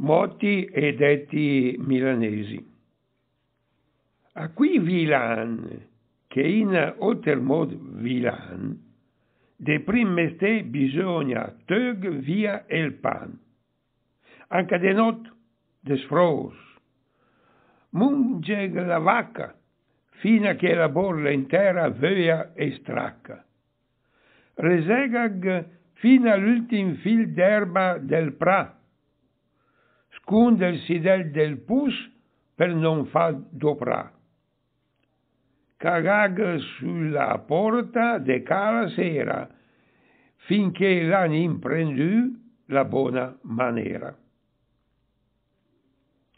motti e detti milanesi. A qui Vilan, che in Oltermod Vilan, de primmesté bisogna teug via el pan. Anche de not, de fros. Mungeg la vacca, fino a che la borla intera vea e stracca. Resegag fino all'ultim fil d'erba del pra, cundersi del del pus per non far dopra. Carag sulla porta de cala sera, finché l'ani prendu la buona maniera.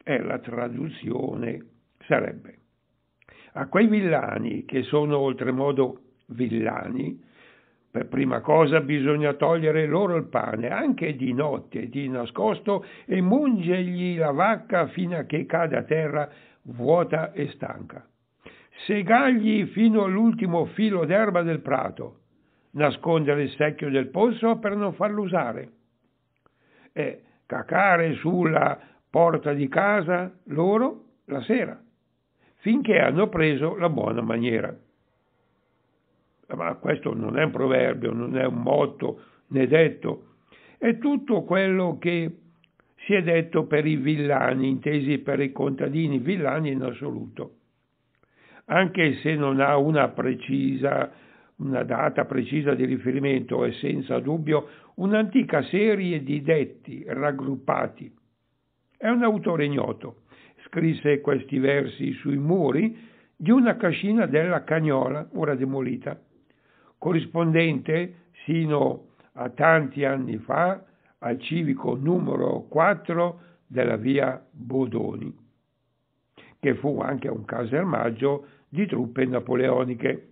E eh, la traduzione sarebbe a quei villani che sono oltremodo villani, per prima cosa bisogna togliere loro il pane, anche di notte, di nascosto, e mungergli la vacca fino a che cade a terra vuota e stanca. Segargli fino all'ultimo filo d'erba del prato, nascondere il secchio del polso per non farlo usare, e cacare sulla porta di casa loro la sera, finché hanno preso la buona maniera ma questo non è un proverbio, non è un motto né detto, è tutto quello che si è detto per i villani, intesi per i contadini villani in assoluto. Anche se non ha una precisa una data precisa di riferimento è senza dubbio un'antica serie di detti raggruppati. È un autore ignoto. Scrisse questi versi sui muri di una cascina della Cagnola, ora demolita corrispondente sino a tanti anni fa al civico numero 4 della via Bodoni, che fu anche un casermaggio di truppe napoleoniche.